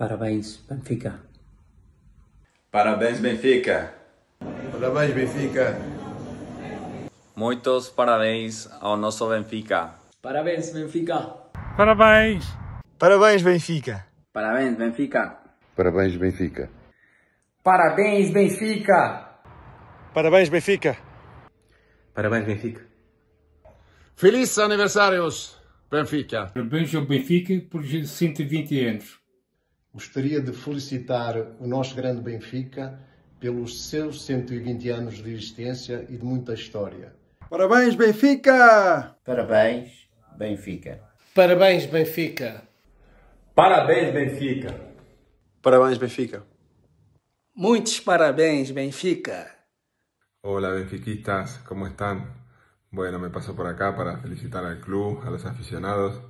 Parabéns, Benfica. Parabéns, Benfica. Parabéns, Benfica. Muitos parabéns ao nosso Benfica. Parabéns, Benfica. Parabéns. Parabéns, Benfica. Parabéns, Benfica. Parabéns, Benfica. Parabéns, Benfica. Parabéns, Benfica. Parabéns, Benfica. Feliz aniversários, Benfica. Parabéns ao Benfica por 120 anos. Gostaria de felicitar o nosso grande Benfica pelos seus 120 anos de existência e de muita história. Parabéns, Benfica! Parabéns, Benfica! Parabéns, Benfica! Parabéns, Benfica! Parabéns, Benfica! Muitos parabéns, Benfica! Hola, Benfiquistas, como estão? Bueno, me paso por acá para felicitar al club, a los aficionados,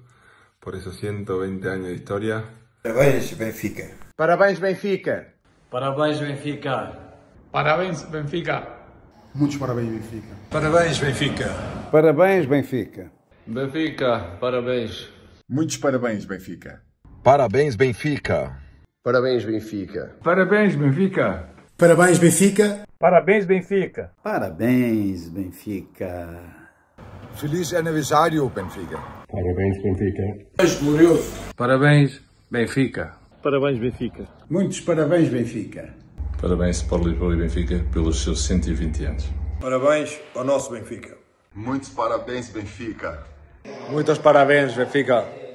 por esos 120 años de historia Parabéns, Benfica. Parabéns, Benfica. Parabéns, Benfica. Parabéns, Benfica. Muitos parabéns, Benfica. Parabéns, Benfica. Parabéns, Benfica. Benfica, parabéns. Muitos parabéns, Benfica. Parabéns, Benfica. Parabéns, Benfica. Parabéns, Benfica. Parabéns, Benfica. Parabéns, Benfica. Parabéns, Benfica. Feliz aniversário, Benfica. Parabéns, Benfica. Parabéns, glorioso. Parabéns. Benfica. Parabéns, Benfica. Muitos parabéns, Benfica. Parabéns, Sport Lisboa e Benfica, pelos seus 120 anos. Parabéns ao nosso Benfica. Muitos parabéns, Benfica. Muitos parabéns, Benfica.